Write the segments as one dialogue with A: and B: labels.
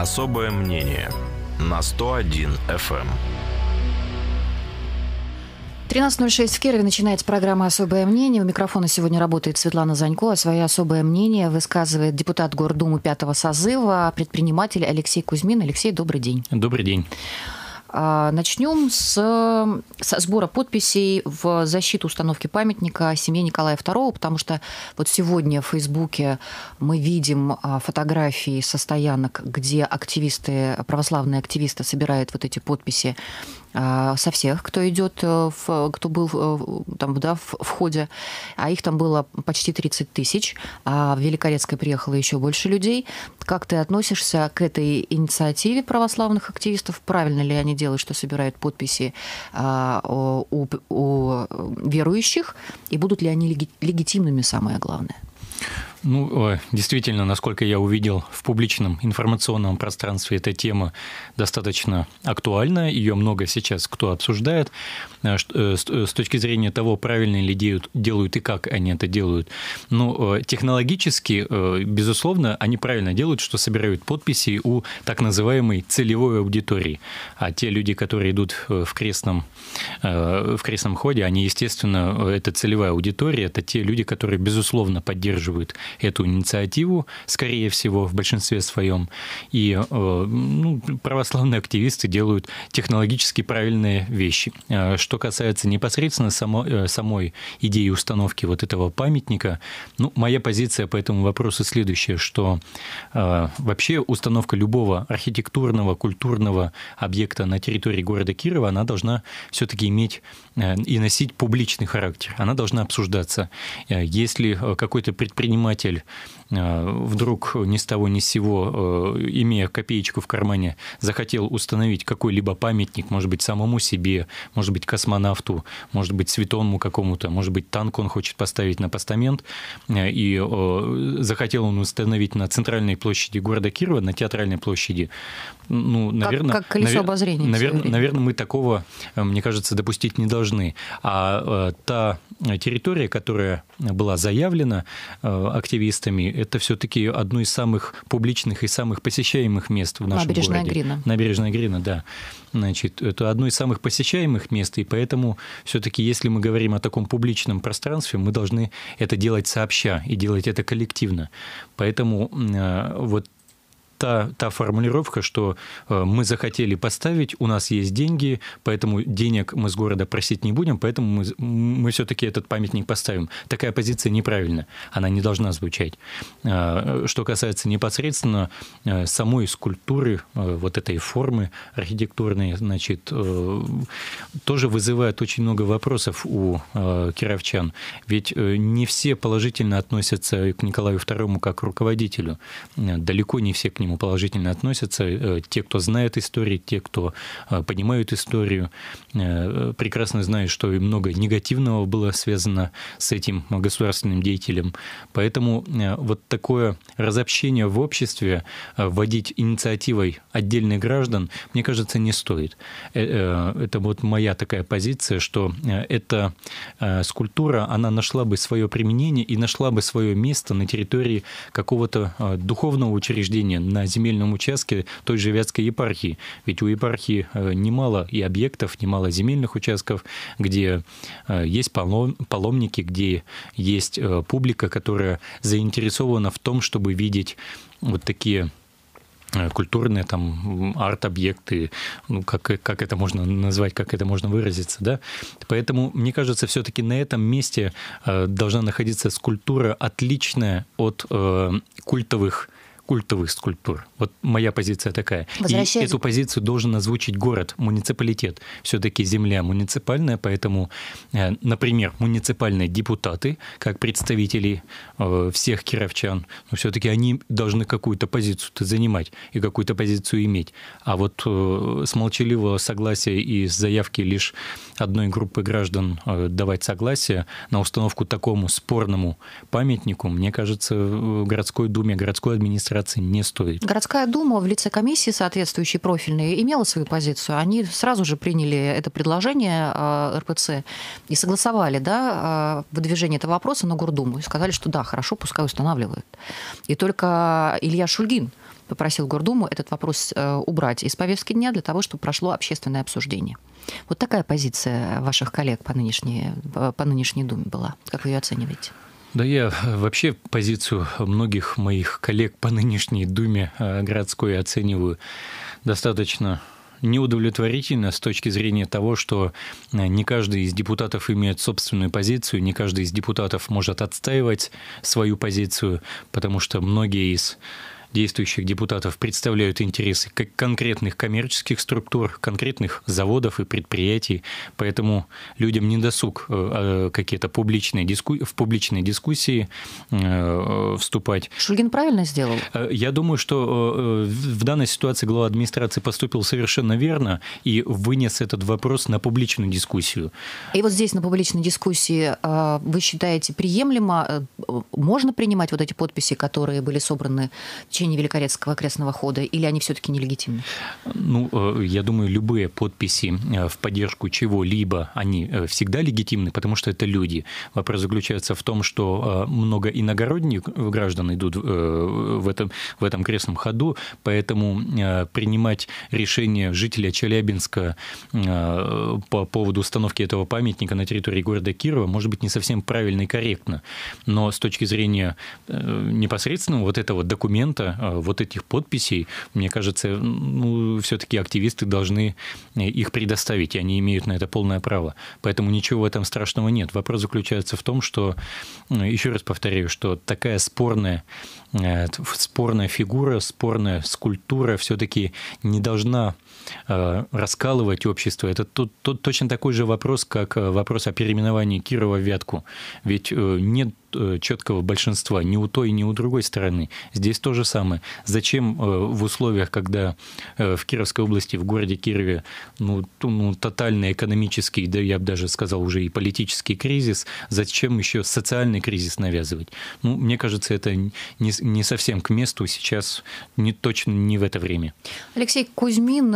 A: Особое мнение на 101 FM.
B: 13.06 в Кирове начинается программа «Особое мнение». У микрофона сегодня работает Светлана Занько, а свое особое мнение высказывает депутат Гордумы пятого созыва, предприниматель Алексей Кузьмин. Алексей, добрый день. Добрый день. А, начнем с, со сбора подписей в защиту установки памятника семье Николая II, потому что вот сегодня в Фейсбуке мы видим а, фотографии со стоянок, где активисты, православные активисты собирают вот эти подписи а, со всех, кто идет, э, в, кто был э, там, да, в, в ходе, а их там было почти 30 тысяч, а в Великорецкой приехало еще больше людей. Как ты относишься к этой инициативе православных активистов? Правильно ли они делают, что собирают подписи а, у, у верующих? И будут ли они легитимными, самое главное?
A: Ну, э, действительно, насколько я увидел в публичном информационном пространстве, эта тема достаточно актуальна, ее много сейчас кто обсуждает. Э, э, с точки зрения того, правильно ли делают, и как они это делают. ну технологически, безусловно, они правильно делают, что собирают подписи у так называемой целевой аудитории. А те люди, которые идут в крестном, в крестном ходе, они, естественно, это целевая аудитория, это те люди, которые, безусловно, поддерживают эту инициативу, скорее всего, в большинстве своем. И э, ну, православные активисты делают технологически правильные вещи. Э, что касается непосредственно само, э, самой идеи установки вот этого памятника, ну, моя позиция по этому вопросу следующая, что вообще установка любого архитектурного, культурного объекта на территории города Кирова, она должна все-таки иметь и носить публичный характер. Она должна обсуждаться. Э, Если э, какой-то предприниматель Э, вдруг ни с того ни с сего, э, имея копеечку в кармане, захотел установить какой-либо памятник, может быть, самому себе, может быть, космонавту, может быть, святому какому-то, может быть, танк он хочет поставить на постамент, э, и захотел он установить на центральной площади города Кирова, на театральной площади, ну, наверное... Как, как колесо навер... обозрения. Навер... Наверное, мы такого, мне кажется, допустить не должны. А та территория, которая была заявлена активистами, это все-таки одно из самых публичных и самых посещаемых мест в нашем Набережная городе. Набережная Грина. Набережная Грина, да. Значит, это одно из самых посещаемых мест, и поэтому все-таки, если мы говорим о таком публичном пространстве, мы должны это делать сообща и делать это коллективно. Поэтому э, вот та, та формулировка, что э, мы захотели поставить, у нас есть деньги, поэтому денег мы с города просить не будем, поэтому мы, мы все-таки этот памятник поставим. Такая позиция неправильна, она не должна звучать. А, что касается непосредственно э, самой скульптуры, э, вот этой формы архитектурной, значит, тоже вызывает очень много вопросов у кировчан. Ведь не все положительно относятся к Николаю II как к руководителю. Далеко не все к нему нему положительно относятся. Э, те, кто знает историю, те, кто э, понимают историю, э, прекрасно знают, что и много негативного было связано с этим государственным деятелем. Поэтому вот такое разобщение в обществе вводить инициативой отдельных граждан, мне кажется, не стоит. Это вот моя такая позиция, что эта скульптура, она нашла бы свое применение и нашла бы свое место на территории какого-то духовного учреждения, на земельном участке той же Вятской епархии. Ведь у епархии э, немало и объектов, немало земельных участков, где э, есть паломники, где есть э, публика, которая заинтересована в том, чтобы видеть вот такие культурные там арт-объекты, ну, как, как это можно назвать, как это можно выразиться, да. Поэтому, мне кажется, все-таки на этом месте э, должна находиться скульптура, отличная от э, культовых культовых скульптур. Вот моя позиция такая. Возвращаясь... И эту позицию должен озвучить город, муниципалитет. Все-таки земля муниципальная, поэтому, э, например, муниципальные депутаты, как представители э, всех кировчан, но ну, все-таки они должны какую-то позицию-то занимать и какую-то позицию иметь. А вот э, с молчаливого согласия и с заявки лишь одной группы граждан давать согласие на установку такому спорному памятнику, мне кажется, городской думе, городской администрации опираться не стоит.
B: Городская дума в лице комиссии соответствующей профильной имела свою позицию. Они сразу же приняли это предложение э, РПЦ и согласовали да, э, выдвижение этого вопроса на Гордуму. И сказали, что да, хорошо, пускай устанавливают. И только Илья Шульгин попросил Гордуму этот вопрос э, убрать из повестки дня для того, чтобы прошло общественное обсуждение. Вот такая позиция ваших коллег по нынешней, по нынешней Думе была. Как вы ее оцениваете?
A: Да я э, вообще позицию многих моих коллег по нынешней Думе э, городской оцениваю достаточно неудовлетворительно с точки зрения того, что э, не каждый из депутатов имеет собственную позицию, не каждый из депутатов может отстаивать свою позицию, потому что многие из действующих депутатов представляют интересы как конкретных коммерческих структур, конкретных заводов и предприятий, поэтому людям не досуг э, э, какие-то публичные диску... в публичные дискуссии э, вступать. Шульгин правильно сделал? Я думаю, что в данной ситуации глава администрации поступил совершенно верно и вынес этот вопрос на публичную дискуссию. И
B: вот здесь на публичной дискуссии вы считаете приемлемо, можно принимать вот эти подписи, которые были собраны ограничения Великорецкого окрестного хода, или они все-таки нелегитимны?
A: Ну, э, я думаю, любые подписи э, в поддержку чего-либо, они э, всегда легитимны, потому что это люди. Вопрос заключается в том, что много иногородних граждан идут в этом, в этом крестном ходу, поэтому принимать решение жителя Челябинска по поводу установки этого памятника на территории города Кирова может быть не совсем правильно и корректно. Но с точки зрения непосредственного вот этого документа, Э, вот этих подписей, мне кажется, ну, все-таки активисты должны э, их предоставить, и они имеют на это полное право. Поэтому ничего в этом страшного нет. Вопрос заключается в том, что, э, еще раз повторяю, что такая спорная спорная фигура, спорная скульптура все-таки не должна раскалывать общество. Это тот тот точно такой же вопрос, как вопрос о переименовании Кирова в Вятку. Ведь нет Э, четкого большинства ни у той, ни у другой стороны. Здесь то же самое. Зачем э, в условиях, когда э, в Кировской области, в городе Кирове, ну, ну тотальный экономический, да я бы даже сказал уже и политический кризис, зачем еще социальный кризис навязывать? Ну, мне кажется, это не, не совсем к месту сейчас, не, точно не в это время.
B: Алексей Кузьмин,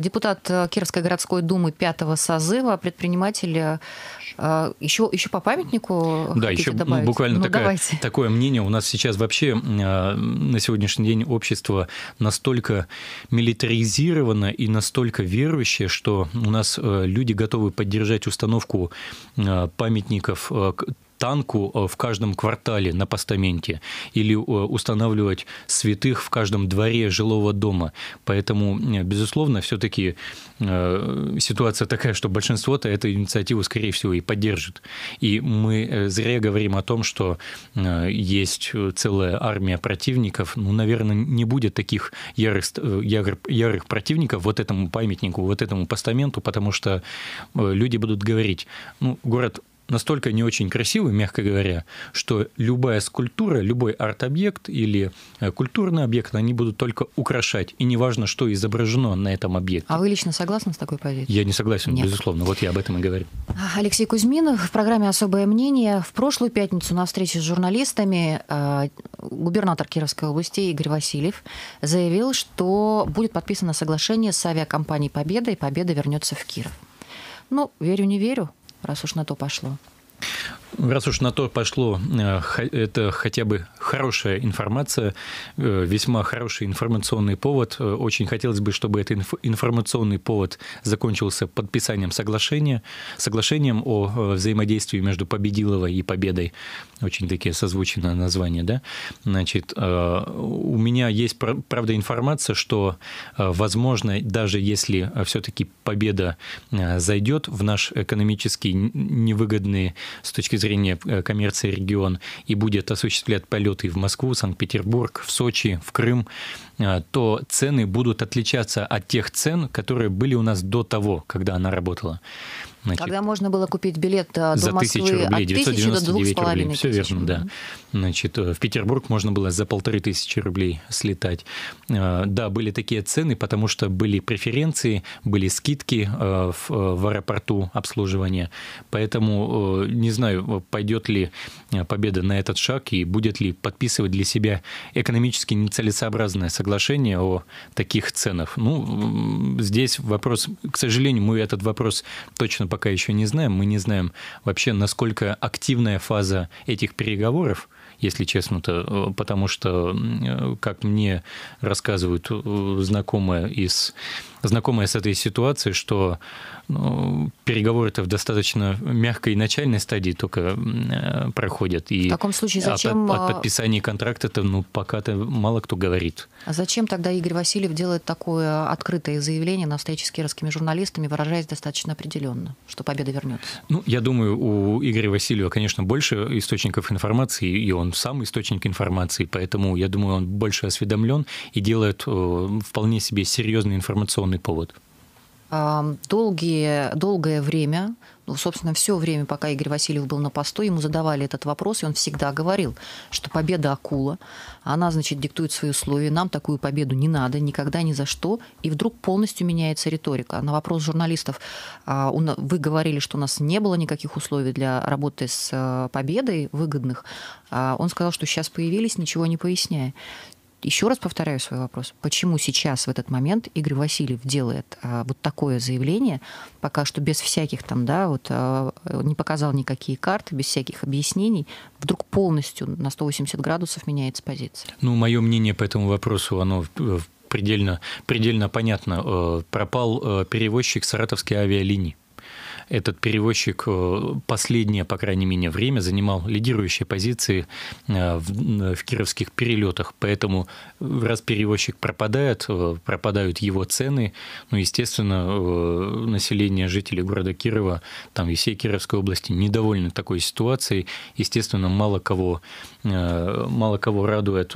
B: депутат Кировской городской думы пятого созыва, предприниматель, еще, еще по памятнику да, еще, добавить? давайте. Ну, буквально ну, такая,
A: такое мнение. У нас сейчас вообще а, на сегодняшний день общество настолько милитаризировано и настолько верующее, что у нас э, люди готовы поддержать установку а, памятников э, танку э, в каждом квартале на постаменте или э, устанавливать святых в каждом дворе жилого дома. Поэтому, э, безусловно, все-таки ситуация такая, что большинство-то эту инициативу, скорее всего, и поддержит. И мы зря говорим о том, что есть целая армия противников. Ну, наверное, не будет таких ярых, ярых, ярых противников вот этому памятнику, вот этому постаменту, потому что люди будут говорить, ну, город настолько не очень красивый, мягко говоря, что любая скульптура, любой арт-объект или э, культурный объект, они будут только украшать. И неважно, что изображено на этом объекте. А вы лично согласны с такой позицией? Я не согласен, Нет. безусловно. Вот я об этом и говорю.
B: А, Алексей Кузьминов в программе «Особое мнение». В прошлую пятницу на встрече с журналистами э, губернатор Кировской области Игорь Васильев заявил, что будет подписано соглашение с авиакомпанией «Победа», и «Победа» вернется в Киров. Ну, верю, не верю раз уж на то пошло?
A: Раз уж на то пошло, э, это хотя бы хорошая информация, э, весьма хороший информационный повод. Э, очень хотелось бы, чтобы этот инф информационный повод закончился подписанием соглашения, соглашением о э, взаимодействии между Победиловой и Победой. Очень такие созвучено название, да? Значит, у меня есть, правда, информация, что, возможно, даже если все-таки Победа зайдет в наш экономически невыгодный с точки зрения коммерции регион и будет осуществлять полет едут и в Москву, Санкт-Петербург, в Сочи, в Крым, а, то цены будут отличаться от тех цен, которые были у нас до того, когда она работала. Значит,
B: Когда можно было купить билет э, до за тысячу рублей, от 999 до рублей. Все
A: верно, да. Значит, э, в Петербург можно было за полторы тысячи рублей слетать. Э, да, были такие цены, потому что были преференции, были скидки в, в аэропорту обслуживания. Поэтому не знаю, пойдет ли победа на этот шаг и будет ли подписывать для себя экономически нецелесообразное соглашение о таких ценах. Ну, здесь вопрос, к сожалению, мы этот вопрос точно пока пока еще не знаем. Мы не знаем вообще, насколько активная фаза этих переговоров, если честно-то, э, потому что, э, как мне рассказывают э, знакомые из знакомая с этой ситуацией, что ну, переговоры-то в достаточно мягкой начальной стадии только э, проходят. И в таком случае зачем... От, от а подписания контракта-то ну, пока-то мало кто говорит.
B: А зачем тогда Игорь Васильев делает такое открытое заявление на встрече с кировскими журналистами, выражаясь достаточно определенно, что победа вернется?
A: Ну, я думаю, у Игоря Васильева, конечно, больше источников информации, и он сам источник информации, поэтому, я думаю, он больше осведомлен и делает э, вполне себе серьезный информационный определенный повод?
B: Долгие, долгое время, ну, собственно, все время, пока Игорь Васильев был на посту, ему задавали этот вопрос, и он всегда говорил, что победа акула, она, значит, диктует свои условия, нам такую победу не надо, никогда, ни за что, и вдруг полностью меняется риторика. На вопрос журналистов, а, вы говорили, что у нас не было никаких условий для работы с а, победой выгодных, а, он сказал, что сейчас появились, ничего не поясняя еще раз повторяю свой вопрос. Почему сейчас, в этот момент, Игорь Васильев делает а, вот такое заявление, пока что без всяких там, да, вот а, не показал никакие карты, без всяких объяснений, вдруг полностью на 180 градусов меняется позиция?
A: Ну, мое мнение по этому вопросу, оно э, предельно, предельно понятно. Э, пропал э, перевозчик саратовской авиалинии этот перевозчик э, последнее, по крайней мере, время занимал лидирующие позиции э, в, э, в кировских перелетах. Поэтому раз перевозчик пропадает, пропадают его цены, ну, естественно, население, жителей города Кирова, там и всей Кировской области недовольны такой ситуацией. Естественно, мало кого, мало кого радует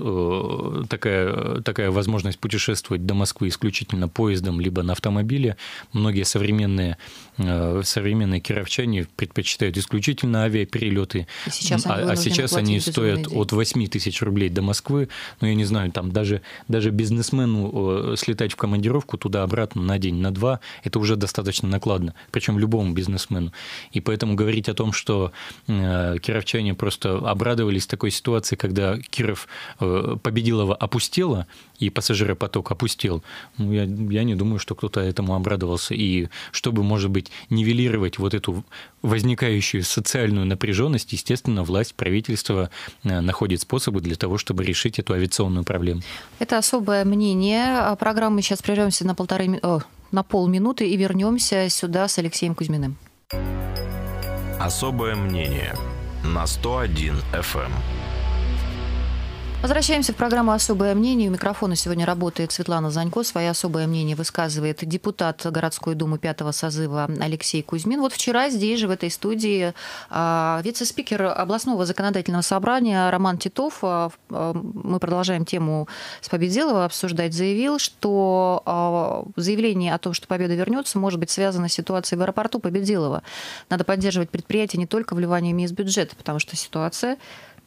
A: такая, такая возможность путешествовать до Москвы исключительно поездом либо на автомобиле. Многие современные, современные современные кировчане предпочитают исключительно авиаперелеты. сейчас а, а сейчас они стоят деньги. от 8 тысяч рублей до Москвы. Ну, я не знаю, там даже, даже бизнесмену слетать в командировку туда-обратно на день, на два, это уже достаточно накладно. Причем любому бизнесмену. И поэтому говорить о том, что э, кировчане просто обрадовались такой ситуации, когда Киров э, победилова опустела, и пассажиропоток опустел, ну, я, я не думаю, что кто-то этому обрадовался. И чтобы, может быть, нивелировать компенсировать вот эту возникающую социальную напряженность, естественно, власть, правительство э, находит способы для того, чтобы решить эту авиационную проблему.
B: Это особое мнение. А Программы сейчас прервемся на полторы, о, на полминуты и вернемся сюда с Алексеем Кузьминым.
A: Особое мнение на 101 FM.
B: Возвращаемся в программу «Особое мнение». У микрофона сегодня работает Светлана Занько. Свое особое мнение высказывает депутат городской думы пятого созыва Алексей Кузьмин. Вот вчера здесь же, в этой студии, а, вице-спикер областного законодательного собрания Роман Титов, а, а, мы продолжаем тему с Победилова обсуждать, заявил, что заявление о том, что Победа вернется, может быть связано с ситуацией в аэропорту Победилова. Надо поддерживать предприятие не только вливаниями из бюджета, потому что ситуация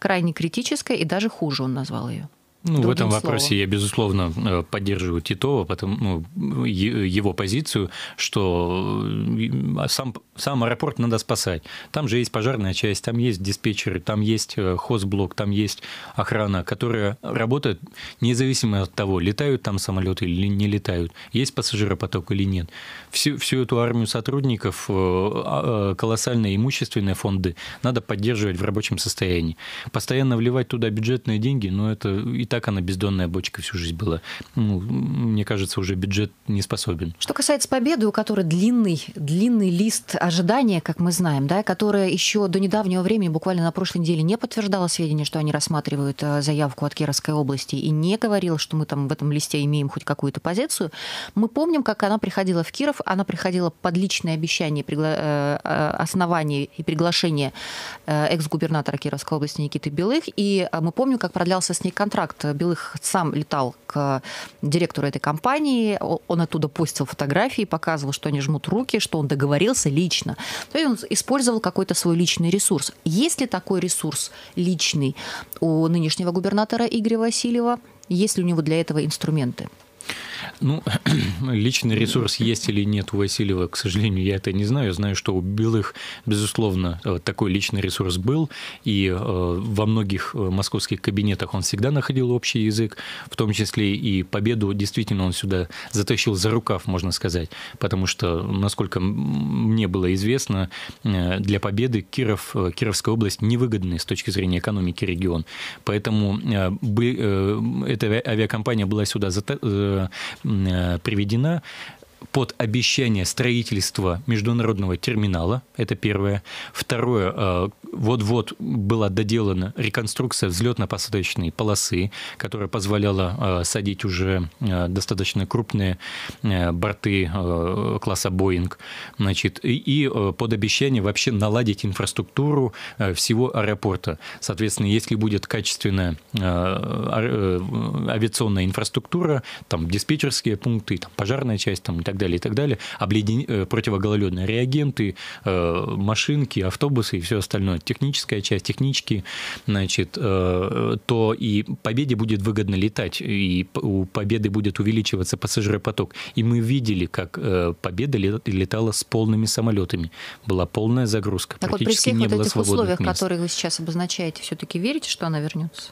B: крайне критической и даже хуже он назвал ее.
A: Ну, в этом словом. вопросе я, безусловно, э, поддерживаю Титова, потому, ну, его позицию, что э, сам, сам аэропорт надо спасать. Там же есть пожарная часть, там есть диспетчеры, там есть э, хозблок, там есть охрана, которая работает независимо от того, летают там самолеты или не летают, есть пассажиропоток или нет. Всю, всю эту армию сотрудников, а, колоссальные имущественные фонды надо поддерживать в рабочем состоянии. Постоянно вливать туда бюджетные деньги, но ну, это и так она бездонная бочка всю жизнь была. Ну, мне кажется, уже бюджет не способен. Что
B: касается победы, у которой длинный, длинный лист ожидания, как мы знаем, да, которая еще до недавнего времени, буквально на прошлой неделе, не подтверждала сведения, что они рассматривают э, заявку от Кировской области и не говорила, что мы там в этом листе имеем хоть какую-то позицию. Мы помним, как она приходила в Киров, она приходила под личное обещание пригла... Э, э, оснований и приглашение экс-губернатора Кировской области Никиты Белых, и мы помним, как продлялся с ней контракт Белых сам летал к директору этой компании, он оттуда постил фотографии, показывал, что они жмут руки, что он договорился лично. То есть он использовал какой-то свой личный ресурс. Есть ли такой ресурс личный у нынешнего губернатора Игоря Васильева? Есть ли у него для этого инструменты?
A: Ну, личный ресурс есть или нет у Васильева, к сожалению, я это не знаю. Я знаю, что у Белых, безусловно, э, такой личный ресурс был, и э, во многих э, московских кабинетах он всегда находил общий язык, в том числе и победу действительно он сюда затащил за рукав, можно сказать, потому что, насколько мне было известно, для победы Киров, Кировская область невыгодный с точки зрения экономики регион. Поэтому эта авиакомпания была сюда Э, приведена под обещание строительства международного терминала. Это первое. Второе, э, вот-вот была доделана реконструкция взлетно-посадочной полосы, которая позволяла э, садить уже э, достаточно крупные борты класса Боинг. Значит, и, под обещание вообще наладить инфраструктуру всего аэропорта. Соответственно, если будет качественная авиационная инфраструктура, там диспетчерские пункты, там пожарная часть, там и так так далее, и так далее, обледен... Э, противогололедные реагенты, э, машинки, автобусы и все остальное, техническая часть, технички, значит, э, то и победе будет выгодно летать, и у победы будет увеличиваться пассажиропоток. И мы видели, как победа летала с полными самолетами. Была полная загрузка. Так Практически вот при всех не вот этих условиях, мест. которые
B: вы сейчас обозначаете, все-таки верите, что она вернется?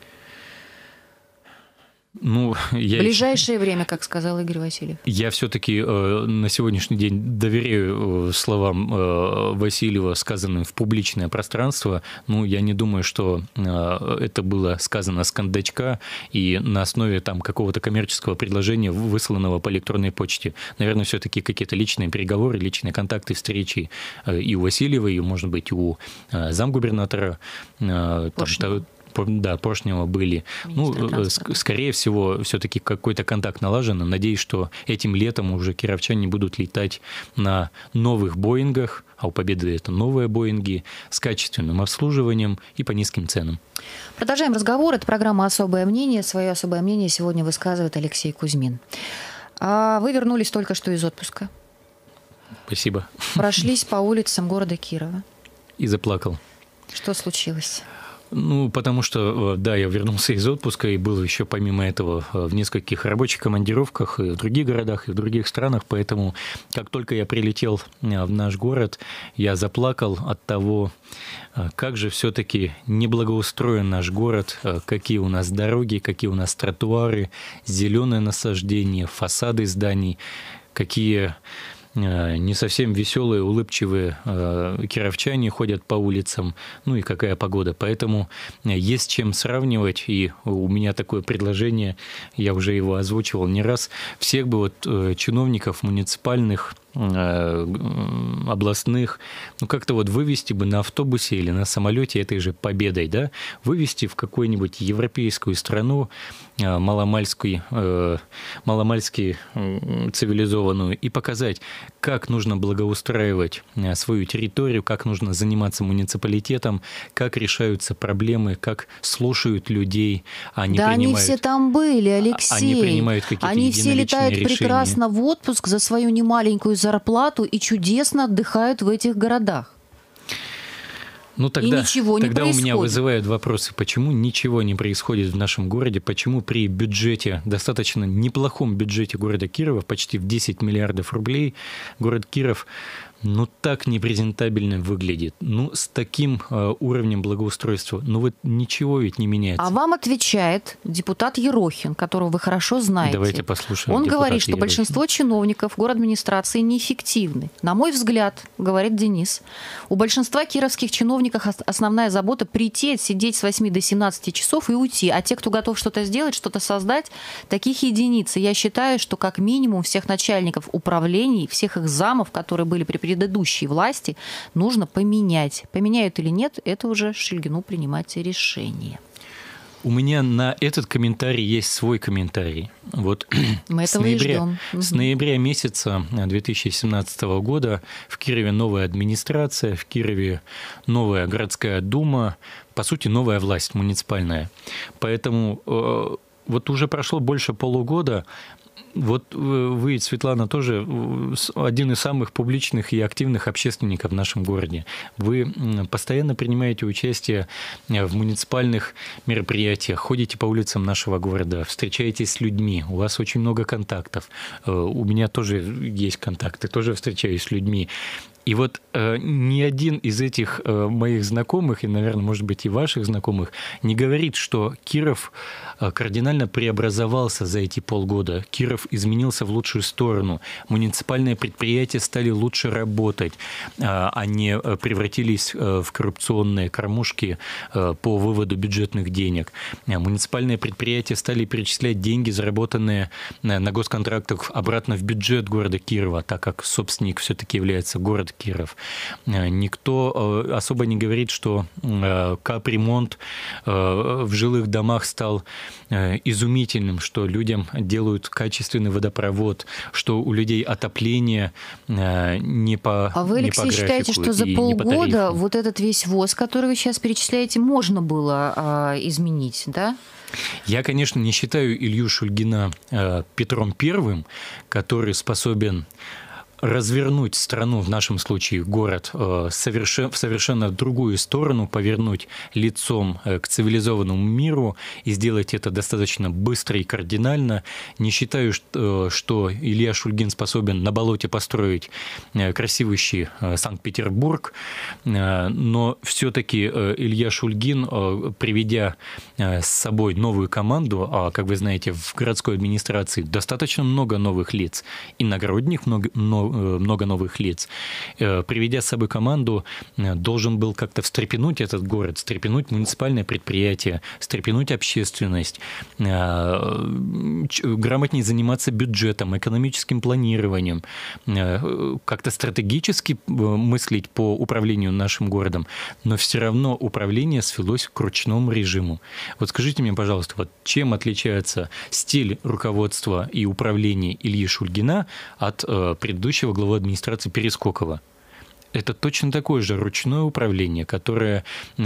A: Ну, я...
B: Ближайшее время, как сказал Игорь Васильев.
A: Я все-таки э, на сегодняшний день доверяю э, словам э, Васильева, сказанным в публичное пространство. Ну, я не думаю, что э, это было сказано с кондачка и на основе там какого-то коммерческого предложения, высланного по электронной почте. Наверное, все-таки какие-то личные переговоры, личные контакты, встречи э, и у Васильева, и, может быть, у э, замгубернатора. Э, там, да, поршнева были. Ну, э, скорее всего, все-таки какой-то контакт налажен. Надеюсь, что этим летом уже кировчане будут летать на новых Боингах, а у Победы это новые Боинги, с качественным обслуживанием и по низким ценам.
B: Продолжаем разговор. Это программа «Особое мнение». Свое особое мнение сегодня высказывает Алексей Кузьмин. А вы вернулись только что из отпуска. Спасибо. Прошлись по улицам города Кирова.
A: И заплакал.
B: Что случилось?
A: Ну, потому что, э, да, я вернулся из отпуска и был еще, помимо этого, э, в нескольких рабочих командировках и в других городах, и в других странах, поэтому как только я прилетел э, в наш город, я заплакал от того, как же все-таки неблагоустроен наш город, какие у нас дороги, какие у нас тротуары, зеленое насаждение, фасады зданий, какие Э, не совсем веселые, улыбчивые э, кировчане ходят по улицам, ну и какая погода. Поэтому э, есть чем сравнивать, и у меня такое предложение, я уже его озвучивал не раз, всех бы вот чиновников муниципальных, Э, областных, ну как-то вот вывести бы на автобусе или на самолете этой же победой, да, вывести в какую-нибудь европейскую страну, э, маломальскую, э, маломальски цивилизованную, и показать, как нужно благоустраивать свою территорию, как нужно заниматься муниципалитетом, как решаются проблемы, как слушают людей, а не да, принимают... они все
B: там были, а, а Алексей. Они принимают какие-то Они все летают решения. прекрасно в отпуск за свою немаленькую зарплату и чудесно отдыхают в этих городах.
A: Ну тогда, и ничего не происходит. у меня вызывают вопросы, почему ничего не происходит в нашем городе, почему при бюджете, достаточно неплохом бюджете города Кирова, почти в 10 миллиардов рублей, город Киров ну так непрезентабельно выглядит, ну с таким э, уровнем благоустройства, ну вот ничего ведь не меняется.
B: А вам отвечает депутат Ерохин, которого вы хорошо знаете. Давайте
A: послушаем. Он говорит, что большинство
B: чиновников город администрации неэффективны. На мой взгляд, говорит Денис, у большинства кировских чиновников основная забота прийти, сидеть с 8 до 17 часов и уйти. А те, кто готов что-то сделать, что-то создать, таких единиц. я считаю, что как минимум всех начальников управлений, всех их замов, которые были при предыдущей власти нужно поменять. Поменяют или нет, это уже Шельгину принимать решение.
A: У меня на этот комментарий есть свой комментарий. Вот Мы с, ноября, с ноября месяца 2017 э, года в Кирове новая администрация, в Кирове новая городская дума, по сути, новая власть муниципальная. Поэтому э, вот уже прошло больше полугода, вот э, вы, Светлана, тоже э, один из самых публичных и активных общественников в нашем городе. Вы постоянно принимаете участие э, в муниципальных мероприятиях, ходите по улицам нашего города, встречаетесь с людьми, у вас очень много контактов. У меня тоже есть контакты, тоже встречаюсь с людьми. И вот э, ни один из этих э, моих знакомых, и, наверное, может быть, и ваших знакомых, не говорит, что Киров э, кардинально преобразовался за эти полгода. Киров изменился в лучшую сторону. Муниципальные предприятия стали лучше работать. Э, они э, превратились э, в коррупционные кормушки э, по выводу бюджетных денег. Э, муниципальные предприятия стали перечислять деньги, заработанные э, на госконтрактах, обратно в бюджет города Кирова, так как собственник все-таки является город ремонт Киров. Э, никто э, особо не говорит, что э, капремонт в жилых домах стал изумительным, что людям делают качественный водопровод, что у людей отопление не по А вы, Алексей, по считаете, что за полгода
B: вот этот весь ВОЗ, который вы сейчас перечисляете, можно было а, изменить, да?
A: Я, конечно, не считаю Илью Шульгина Петром Первым, который способен развернуть страну, в нашем случае город, э, в совершенно другую сторону, повернуть лицом э, к цивилизованному миру и сделать это достаточно быстро и кардинально. Не считаю, э, что Илья Шульгин способен на болоте построить красивущий Санкт-Петербург, но все-таки Илья Шульгин, приведя с собой новую команду, а, как вы знаете, в городской администрации достаточно много новых лиц, и нагородних много, много Э, много новых лиц. Э, приведя с собой команду, э, должен был как-то встрепенуть этот город, встрепенуть муниципальное предприятие, встрепенуть общественность, грамотнее заниматься бюджетом, экономическим планированием, как-то стратегически мыслить по управлению нашим городом, но все равно управление свелось к ручному режиму. Вот скажите мне, пожалуйста, вот чем отличается стиль руководства и управления Ильи Шульгина от предыдущего предыдущего главы администрации Перескокова это точно такое же ручное управление, которое, э,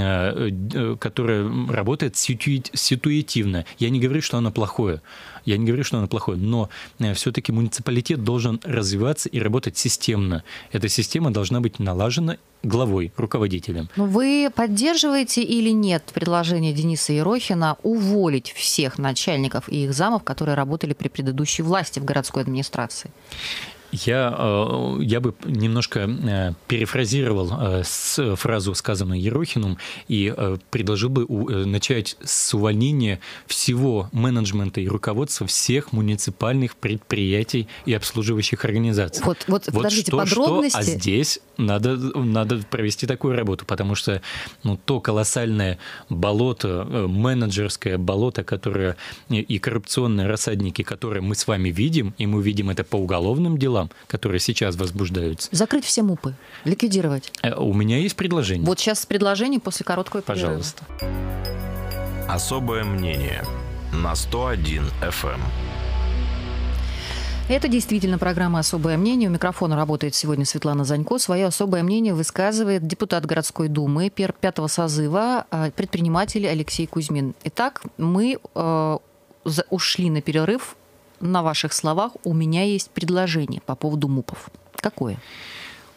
A: э, которое работает ситуативно. Я не говорю, что оно плохое. Я не говорю, что оно плохое, но э, все-таки муниципалитет должен развиваться и работать системно. Эта система должна быть налажена главой, руководителем.
B: Но вы поддерживаете или нет предложение Дениса Ерохина уволить всех начальников и их замов, которые работали при предыдущей власти в городской администрации?
A: Я, э, я бы немножко э, перефразировал э, фразу, сказанную Ерохиным, и предложил бы начать с увольнения всего менеджмента и руководства всех муниципальных предприятий и обслуживающих организаций. Вот, вот, вот подождите, что, подробности? Что, а здесь надо, надо провести такую работу, потому что ну, то колоссальное болото, менеджерское болото, которое и коррупционные рассадники, которые мы с вами видим, и мы видим это по уголовным делам, делам, которые сейчас возбуждаются. Закрыть все мупы, ликвидировать. Э, у меня есть предложение.
B: Вот сейчас предложение после короткого перерыва. Пожалуйста.
A: Особое мнение на 101 FM. Эм.
B: Это действительно программа «Особое мнение». У микрофона работает сегодня Светлана Занько. Свое особое мнение высказывает депутат городской думы пятого созыва, а, предприниматель Алексей Кузьмин. Итак, мы э, ушли на перерыв на ваших словах у меня есть предложение по поводу МУПов. Какое?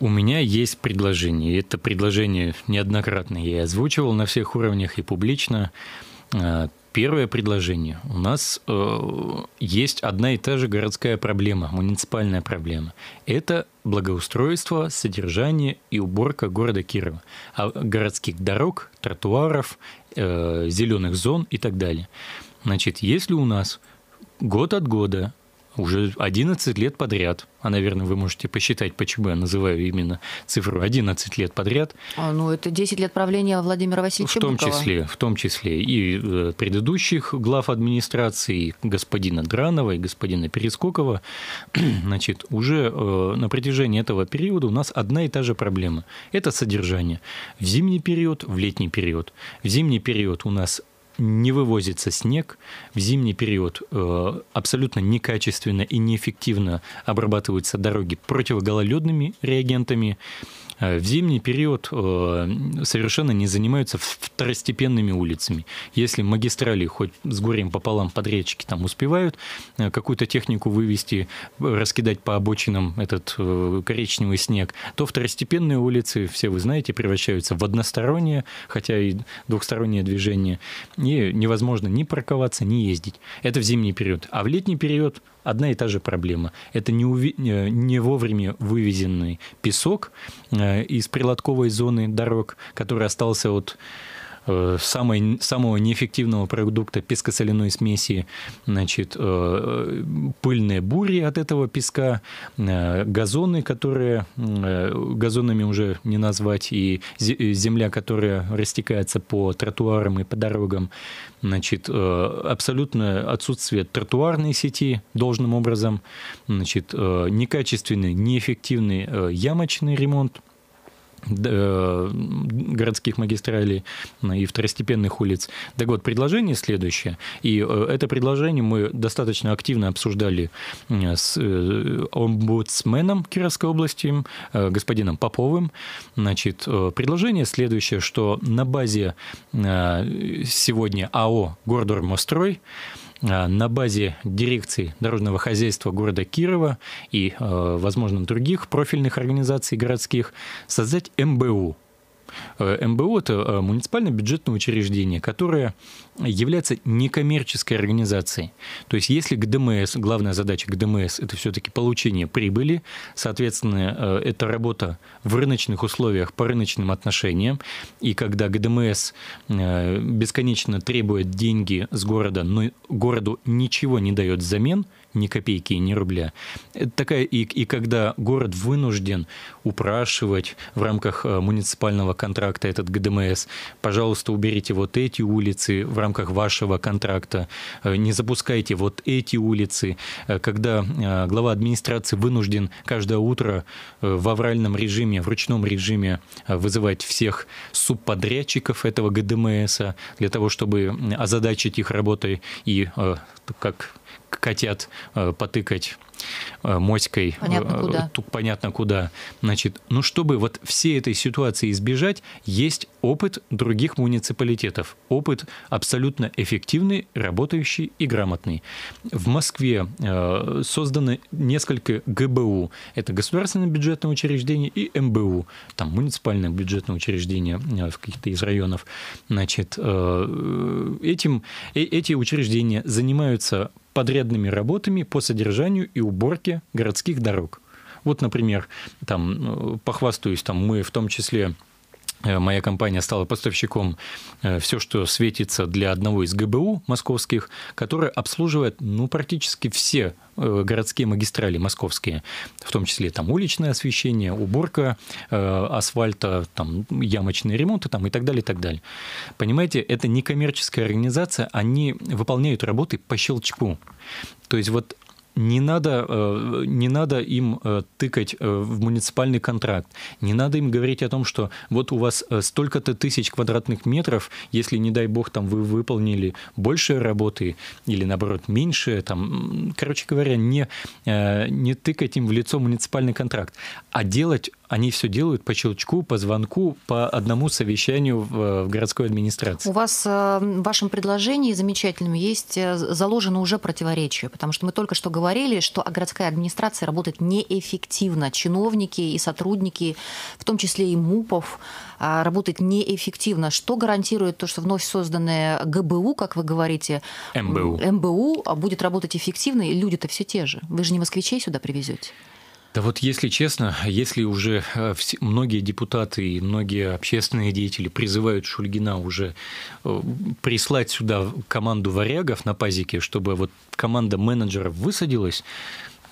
A: У меня есть предложение. Это предложение неоднократно я озвучивал на всех уровнях и публично. А, первое предложение. У нас э, есть одна и та же городская проблема, муниципальная проблема. Это благоустройство, содержание и уборка города Кирова, а городских дорог, тротуаров, э, зеленых зон и так далее. Значит, если у нас год от года, уже 11 лет подряд, а, наверное, вы можете посчитать, почему я называю именно цифру 11 лет подряд.
B: А, ну, это 10 лет правления Владимира Васильевича В том Быкова. числе,
A: в том числе и э, предыдущих глав администрации, господина Дранова и господина Перескокова, значит, уже э, на протяжении этого периода у нас одна и та же проблема. Это содержание. В зимний период, в летний период. В зимний период у нас не вывозится снег, в зимний период э, абсолютно некачественно и неэффективно обрабатываются дороги противогололедными реагентами, Э, в зимний период э, совершенно не занимаются второстепенными улицами. Если магистрали хоть с горем пополам подрядчики там успевают э, какую-то технику вывести, раскидать по обочинам этот коричневый снег, то второстепенные улицы, все вы знаете, превращаются в односторонние, хотя и двухстороннее движение, и невозможно ни парковаться, ни ездить. Это в зимний период. А в летний период одна и та же проблема. Это не, уви... Э, не вовремя вывезенный песок э, из прилотковой зоны дорог, который остался от Э, самой, самого неэффективного продукта пескосоляной смеси, значит, э, э, пыльные бури от этого песка, газоны, которые газонами уже не назвать, и земля, которая растекается по тротуарам и по дорогам, значит, абсолютное отсутствие тротуарной сети должным образом, значит, некачественный, неэффективный ямочный ремонт, Э, городских магистралей э, и второстепенных улиц. Так вот, предложение следующее. И э, это предложение мы достаточно активно обсуждали с омбудсменом Кировской области, господином Поповым. Значит, предложение следующее, что на базе сегодня АО «Гордормострой» Э, на базе дирекции дорожного хозяйства города Кирова и, э, возможно, других профильных организаций городских создать МБУ Э, МБУ – это э, муниципальное бюджетное учреждение, которое является некоммерческой организацией. То есть если ГДМС, главная задача ГДМС – это все-таки получение прибыли, соответственно, э, это работа в рыночных условиях по рыночным отношениям, и когда ГДМС бесконечно требует деньги с города, но городу ничего не дает взамен – ни копейки, ни рубля. Э, такая, и, и когда город вынужден упрашивать в рамках э, муниципального контракта этот ГДМС, пожалуйста, уберите вот эти улицы в рамках вашего контракта, э, не запускайте вот эти улицы, когда глава администрации вынужден каждое утро в авральном режиме, в ручном режиме вызывать всех субподрядчиков этого ГДМС для того, чтобы озадачить их работой и, как котят э, потыкать э, моськой, понятно э, куда. понятно куда. Значит, ну чтобы вот всей этой ситуации избежать, есть опыт других муниципалитетов, опыт абсолютно эффективный, работающий и грамотный. В Москве э, созданы несколько ГБУ. Это государственное бюджетное учреждение и МБУ. Там муниципальное бюджетное учреждение э, в каких-то из районов. Значит, э, этим, э, эти учреждения занимаются подрядными работами по содержанию и уборке городских дорог. Вот, например, там, э, похвастаюсь, там мы в том числе Э, моя компания стала поставщиком э, все, что светится для одного из ГБУ московских, который обслуживает ну, практически все э, городские магистрали московские, в том числе там уличное освещение, уборка э, асфальта, там ямочные ремонты там, и так далее, и так далее. Понимаете, это некоммерческая организация, они выполняют работы по щелчку. То есть вот не надо, э, не надо им э, тыкать э, в муниципальный контракт, не надо им говорить о том, что вот у вас столько-то тысяч квадратных метров, если, не дай бог, там вы выполнили больше работы или, наоборот, меньше, там, короче говоря, не, не тыкать им в лицо муниципальный контракт, а делать они все делают по щелчку, по звонку, по одному совещанию в, э, в городской администрации.
B: У вас э, в вашем предложении замечательном есть э, заложено уже противоречие, потому что мы только что говорили, что городская администрация работает неэффективно. Чиновники и сотрудники, в том числе и МУПов, а, работают неэффективно. Что гарантирует то, что вновь созданное ГБУ, как вы говорите, МБУ, МБУ а будет работать эффективно, и люди-то все те же? Вы же не москвичей сюда привезете?
A: Да вот если честно, если уже э, многие депутаты и многие общественные деятели призывают Шульгина уже э, прислать сюда команду варягов на пазике, чтобы вот команда менеджеров высадилась,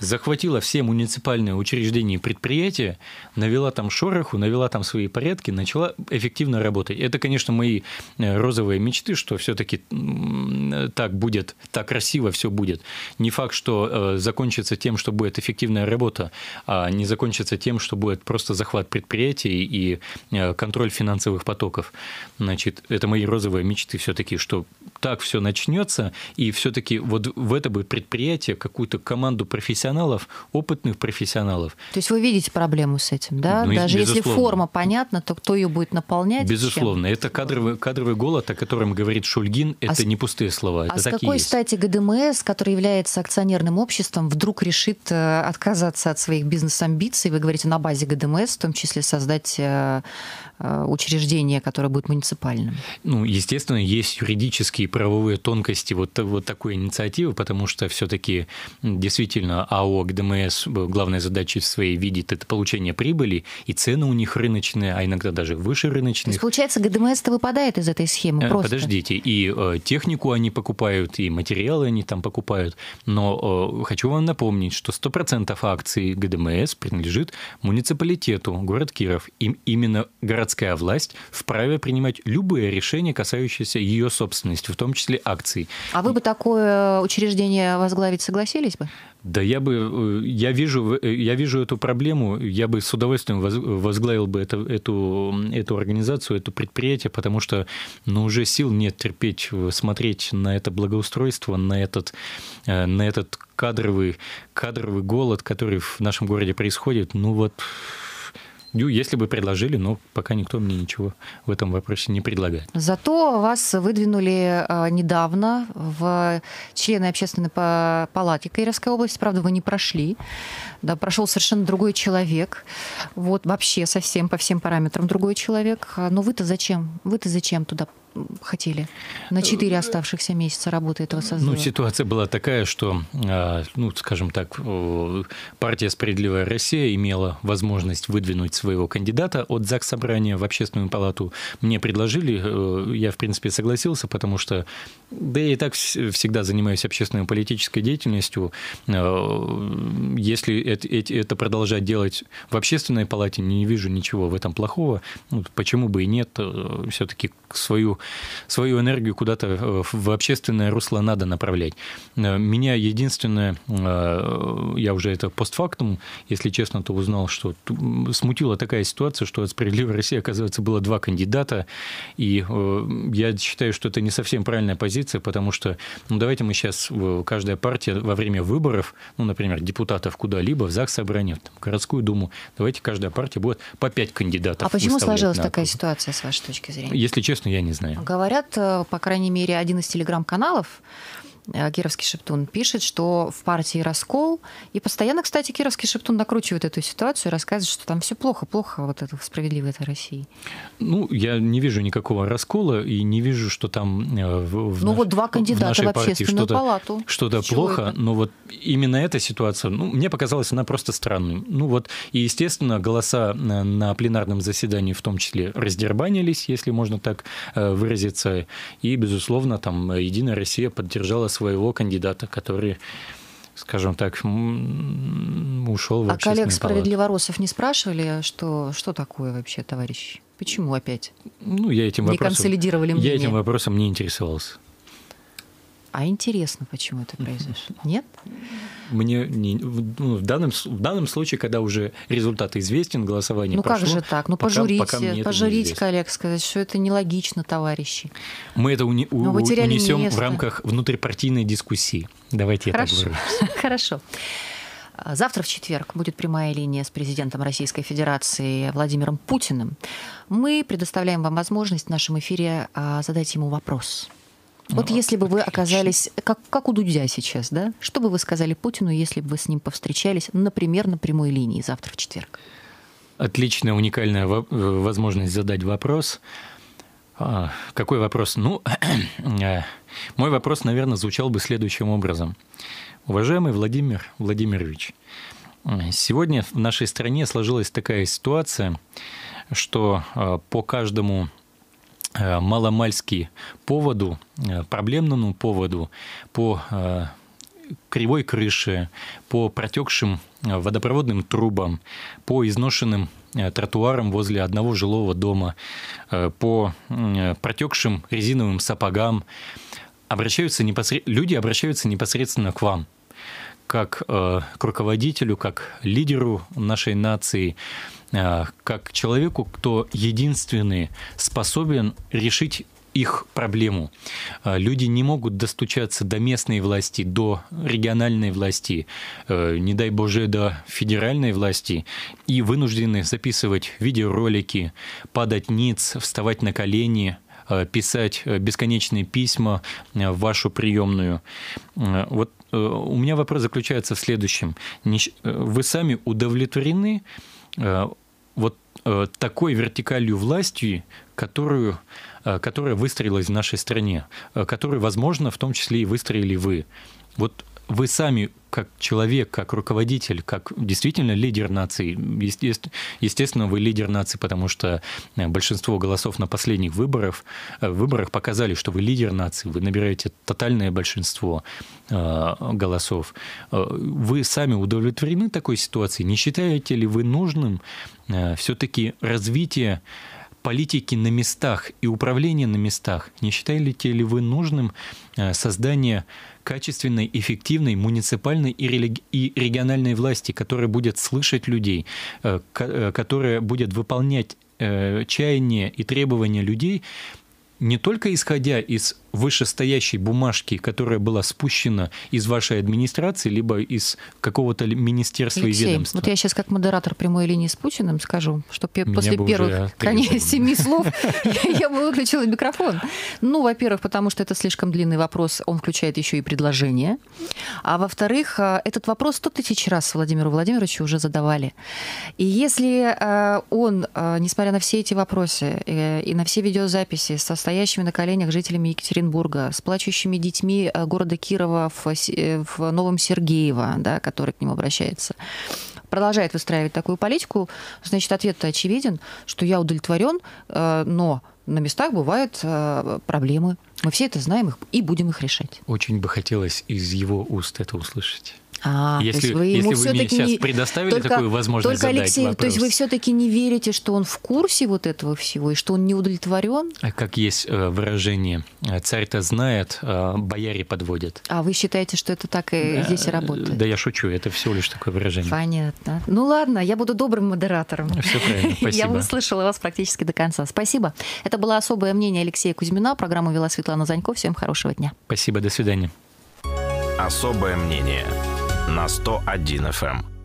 A: захватила все муниципальные учреждения и предприятия, навела там шороху, навела там свои порядки, начала эффективно работать. Это, конечно, мои э, розовые мечты, что все-таки так будет, так красиво все будет. Не факт, что э, закончится тем, что будет эффективная работа, а не закончится тем, что будет просто захват предприятий и э, контроль финансовых потоков. Значит, это мои розовые мечты все-таки, что так все начнется, и все-таки вот в это бы предприятие какую-то команду профессионалов профессионалов, опытных профессионалов.
B: То есть вы видите проблему с этим, да? Ну, Даже безусловно. если форма понятна, то кто ее будет наполнять? Безусловно.
A: Это кадровый, кадровый голод, о котором говорит Шульгин, а это а не пустые слова. А с какой
B: стати ГДМС, который является акционерным обществом, вдруг решит э, отказаться от своих бизнес-амбиций? Вы говорите, на базе ГДМС в том числе создать э, Э, учреждение, которое будет муниципальным?
A: Ну, естественно, есть юридические правовые тонкости вот, вот такой инициативы, потому что все-таки действительно АО ГДМС э, главная задача в своей видит это получение прибыли, и цены у них рыночные, а иногда даже выше рыночных. То есть,
B: получается, ГДМС-то выпадает из этой схемы э, просто?
A: Подождите, и технику они покупают, и материалы они там покупают, но хочу вам напомнить, что 100% акций ГДМС принадлежит муниципалитету, город Киров, и именно город городская власть вправе принимать любые решения, касающиеся ее собственности, в том числе акций.
B: А вы бы такое учреждение возглавить согласились бы?
A: Да я бы, э, я вижу, э, я вижу эту проблему, я бы с удовольствием возглавил бы это, эту, эту организацию, это предприятие, потому что ну, уже сил нет терпеть, э, смотреть на это благоустройство, на этот, на этот кадровый, кадровый голод, который в нашем городе происходит. Ну вот ну, если бы предложили, но пока никто мне ничего в этом вопросе не предлагает.
B: Зато вас выдвинули э, недавно в члены общественной палаты Кировской области. Правда, вы не прошли. Да, прошел совершенно другой человек. Вот вообще совсем по всем параметрам другой человек. А, но ну вы-то зачем? Вы-то зачем туда хотели на четыре э, оставшихся месяца работы этого ну, созыва? Ну,
A: ситуация была такая, что, а, ну, скажем так, партия «Справедливая Россия» имела возможность выдвинуть своего кандидата от ЗАГС Собрания в Общественную палату. Мне предложили, э, я, в принципе, согласился, потому что, да я и так всегда занимаюсь общественной политической деятельностью. Э, если это продолжать делать в Общественной палате, не вижу ничего в этом плохого. Ну, почему бы и нет? Все-таки свою свою энергию куда-то э, в общественное русло надо направлять. Э, меня единственное, э, я уже это постфактум, если честно, то узнал, что смутила такая ситуация, что от «Справедливой России», оказывается, было два кандидата, и я считаю, что это не совсем правильная позиция, потому что, ну, давайте мы сейчас, каждая партия во время выборов, ну, например, депутатов куда-либо, в ЗАГС собрание, в городскую думу, давайте каждая партия будет по пять кандидатов. А почему сложилась такая
B: ситуация, с вашей точки зрения?
A: Если честно, я не знаю.
B: Говорят, э, по крайней мере, один из телеграм-каналов Э, Кировский Шептун, пишет, что в партии раскол. И постоянно, кстати, Кировский Шептун накручивает эту ситуацию и рассказывает, что там все плохо, плохо вот это справедливой этой России.
A: Ну, я не вижу никакого раскола и не вижу, что там э, в, в Ну, наш, вот
B: два кандидата в, в общественную что палату.
A: Что-то плохо, это? но ну, вот именно эта ситуация, ну, мне показалась она просто странной. Ну вот, и, естественно, голоса э, на пленарном заседании в том числе раздербанились, если можно так выразиться, и, безусловно, там Единая Россия поддержала своего кандидата, который скажем так, ушел в А коллег
B: справедливоросов не спрашивали, что, что такое вообще, товарищ? Почему опять? Ну, я этим не вопросом, консолидировали мнение. Я этим
A: вопросом не интересовался.
B: А интересно, почему это произошло? Нет?
A: мне не, в, ну, данном, в данном случае, когда уже результат известен, голосование ну, прошло. Ну как же так? Ну пока, пожурите, пока мне пожурите коллег,
B: сказать, что это нелогично, товарищи.
A: Мы это уни, у, унесем место. в рамках внутрипартийной дискуссии. Давайте Хорошо. я так выражусь.
B: Хорошо. Завтра в четверг будет прямая линия с президентом Российской Федерации Владимиром Путиным. Мы предоставляем вам возможность в нашем эфире а, задать ему вопрос. Вот ну, если бы вы оказались, как, как у Дудя сейчас, да? Что бы вы сказали Путину, если бы вы с ним повстречались, например, на прямой линии завтра в четверг?
A: Отличная, уникальная э, возможность задать вопрос. А, какой вопрос? Ну, э, мой вопрос, наверное, звучал бы следующим образом. Уважаемый Владимир Владимирович, сегодня в нашей стране сложилась такая ситуация, что э, по каждому Э, маломальски поводу, э, проблемному поводу по э, кривой крыше, по протекшим водопроводным трубам, по изношенным тротуарам возле одного жилого дома, по протекшим резиновым сапогам. Обращаются непосред... Люди обращаются непосредственно к вам, как к руководителю, как лидеру нашей нации – Э, как человеку, кто единственный способен решить их проблему. Э, люди не могут достучаться до местной власти, до региональной власти, э, не дай боже, до федеральной власти, и вынуждены записывать видеоролики, падать ниц, вставать на колени, писать бесконечные письма в вашу приемную. Вот у меня вопрос заключается в следующем. Вы сами удовлетворены вот э, такой вертикалью власти, которую, э, которая выстроилась в нашей стране, э, которую, возможно, в том числе и выстроили вы. Вот вы сами, как человек, как руководитель, как действительно лидер нации, естественно, вы лидер нации, потому что большинство голосов на последних выборах, выборах показали, что вы лидер нации, вы набираете тотальное большинство голосов. Вы сами удовлетворены такой ситуацией? Не считаете ли вы нужным Э, все-таки развитие политики на местах и управления на местах, не считаете ли вы нужным э, создание качественной, эффективной муниципальной и, религи- и региональной власти, которая будет слышать людей, э, которая будет выполнять чаяния и требования людей, не только исходя из вышестоящей бумажки, которая была спущена из вашей администрации, либо из какого-то министерства Алексей, и ведомства. Вот я
B: сейчас как модератор прямой линии с Путиным скажу, что Меня после первых коней семи слов я бы выключила микрофон. Ну, во-первых, потому что это слишком длинный вопрос, он включает еще и предложение. А во-вторых, э, этот вопрос сто тысяч раз Владимиру Владимировичу уже задавали. И если э, он, э, несмотря на все эти вопросы и на все видеозаписи с состоящими на коленях жителями Екатеринбурга, Екатеринбурга, с плачущими детьми э, города Кирова в, э, в Новом Сергеево, да, который к ним обращается продолжает выстраивать такую политику, значит, ответ очевиден, что я удовлетворен, э, но на местах бывают проблемы. Мы все это знаем
A: и будем их решать. Очень бы хотелось из его уст это услышать. А, если, то есть вы ему если вы мне сейчас не... предоставили только, такую возможность только задать Алексей, вопрос. То есть вы
B: все-таки не верите, что он в курсе вот этого всего и что он не удовлетворен?
A: А как есть э, выражение, «Э, царь-то знает, э, бояре подводят.
B: А вы считаете, что это так и да, здесь работает?
A: Да я шучу, это всего лишь такое выражение.
B: Понятно. Ну ладно, я буду добрым модератором. Все правильно, спасибо. Я услышала вас практически до конца. Спасибо. Это было особое мнение Алексея Кузьмина. Программу вела Светлана Занько. Всем хорошего
A: дня. Спасибо, до свидания. Особое мнение на 101
B: FM.